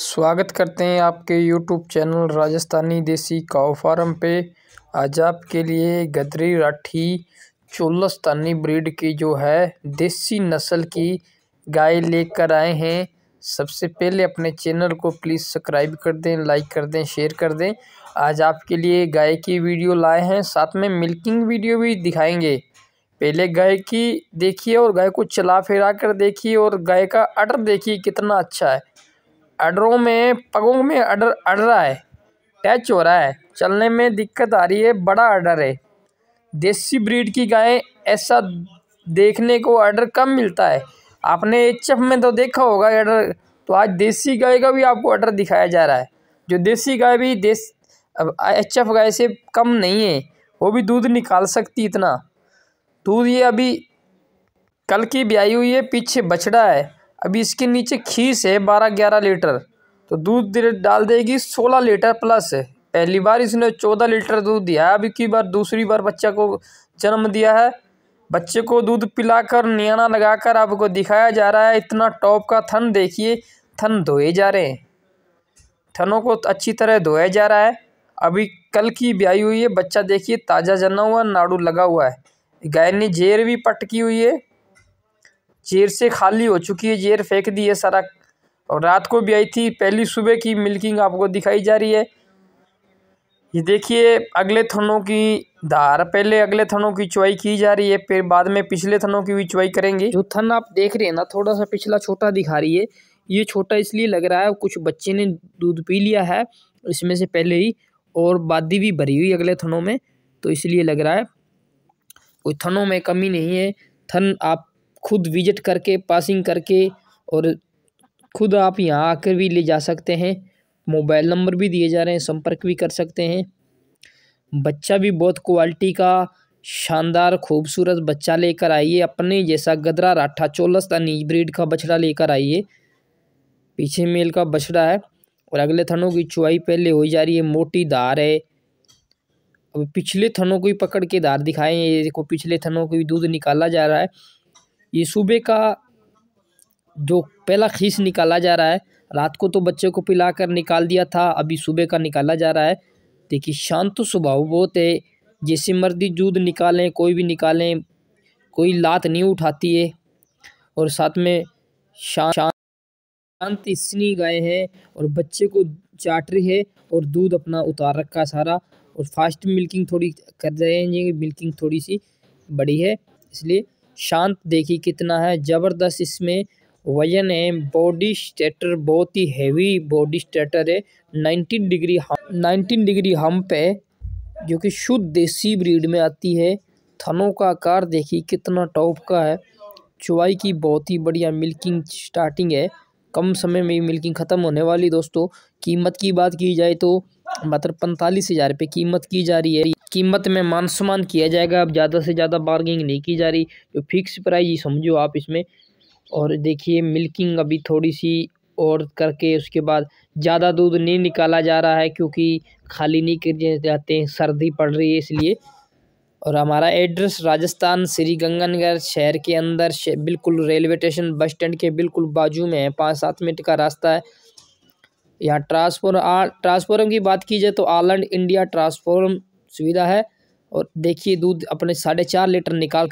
स्वागत करते हैं आपके यूट्यूब चैनल राजस्थानी देसी काओ फार्म पे आज आपके लिए गदरी राठी चोलस्तानी ब्रीड की जो है देसी नस्ल की गाय लेकर आए हैं सबसे पहले अपने चैनल को प्लीज़ सब्सक्राइब कर दें लाइक कर दें शेयर कर दें आज आपके लिए गाय की वीडियो लाए हैं साथ में मिल्किंग वीडियो भी दिखाएंगे पहले गाय की देखिए और गाय को चला फिरा कर देखिए और गाय का अटर देखिए कितना अच्छा है अडरों में पगों में अडर अड़ रहा है टैच हो रहा है चलने में दिक्कत आ रही है बड़ा अडर है देसी ब्रीड की गायें ऐसा देखने को आर्डर कम मिलता है आपने एच में तो देखा होगा अडर तो आज देसी गाय का भी आपको अडर दिखाया जा रहा है जो देसी गाय भी देस एच एफ गाय से कम नहीं है वो भी दूध निकाल सकती इतना दूध ये अभी कल की ब्याई हुई है पीछे बछड़ा है अभी इसके नीचे खीस है बारह ग्यारह लीटर तो दूध डाल देगी सोलह लीटर प्लस है पहली बार इसने चौदह लीटर दूध दिया है अभी की बार दूसरी बार बच्चा को जन्म दिया है बच्चे को दूध पिलाकर नियाना लगाकर आपको दिखाया जा रहा है इतना टॉप का थन देखिए थन धोए जा रहे हैं थनों को अच्छी तरह धोया जा रहा है अभी कल की ब्याई हुई है बच्चा देखिए ताज़ा जना हुआ नाड़ू लगा हुआ है गाय ने जेर भी पटकी हुई है चेयर से खाली हो चुकी है चेयर फेंक दी है सारा और रात को भी आई थी पहली सुबह की मिल्किंग आपको दिखाई जा रही है ये देखिए अगले थनों की धार पहले अगले थनों की चुवाई की जा रही है फिर बाद में पिछले थनों की भी चुवाई करेंगे जो थन आप देख रहे हैं ना थोड़ा सा पिछला छोटा दिखा रही है ये छोटा इसलिए लग रहा है कुछ बच्चे ने दूध पी लिया है इसमें से पहले ही और बादी भी भरी हुई अगले थनों में तो इसलिए लग रहा है कोई थनों में कमी नहीं है थन आप खुद विजिट करके पासिंग करके और खुद आप यहाँ आकर भी ले जा सकते हैं मोबाइल नंबर भी दिए जा रहे हैं संपर्क भी कर सकते हैं बच्चा भी बहुत क्वालिटी का शानदार खूबसूरत बच्चा लेकर आइए अपने जैसा गदरा राठा चोलस नीच ब्रीड का बछड़ा लेकर आइए पीछे मेल का बछड़ा है और अगले थनों की चुवाई पहले हो जा रही है मोटी धार है अब पिछले थनों को ही पकड़ के धार दिखाए ये देखो पिछले थनों को भी दूध निकाला जा रहा है ये सूबे का जो पहला खीस निकाला जा रहा है रात को तो बच्चे को पिला कर निकाल दिया था अभी सुबह का निकाला जा रहा है देखिए शांत तो स्वभाव बहुत है जैसे मर्दी दूध निकालें कोई भी निकालें कोई लात नहीं उठाती है और साथ में शांत शांत इसनी गाय है और बच्चे को चाट रही है और दूध अपना उतार रखा सारा और फास्ट मिल्किंग थोड़ी कर रहे हैं मिल्किंग थोड़ी सी बड़ी है इसलिए शांत देखिए कितना है ज़बरदस्त इसमें वजन है बॉडी स्टेटर बहुत ही हैवी बॉडी स्टेटर है नाइनटीन डिग्री हम नाइनटीन डिग्री हम्प है जो कि शुद्ध देसी ब्रीड में आती है थनों का आकार देखिए कितना टॉप का है चुवाई की बहुत ही बढ़िया मिल्किंग स्टार्टिंग है कम समय में मिल्किंग ख़त्म होने वाली दोस्तों कीमत की बात की जाए तो मात्र पैंतालीस हज़ार रुपये कीमत की जा रही है कीमत में मान सम्मान किया जाएगा अब ज़्यादा से ज़्यादा बार्गिंग नहीं की जा रही जो फिक्स प्राइस समझो आप इसमें और देखिए मिल्किंग अभी थोड़ी सी और करके उसके बाद ज़्यादा दूध नहीं निकाला जा रहा है क्योंकि खाली नहीं कर जाते हैं सर्दी पड़ रही है इसलिए और हमारा एड्रेस राजस्थान श्री गंगानगर शहर के अंदर बिल्कुल रेलवे स्टेशन बस स्टैंड के बिल्कुल बाजू में है पाँच सात मिनट का रास्ता है यहाँ ट्रांसफॉर्म ट्रांसफॉर्म की बात की जाए तो आलर्न इंडिया ट्रांसफॉर्म सुविधा है और देखिए दूध अपने साढ़े चार लीटर निकाल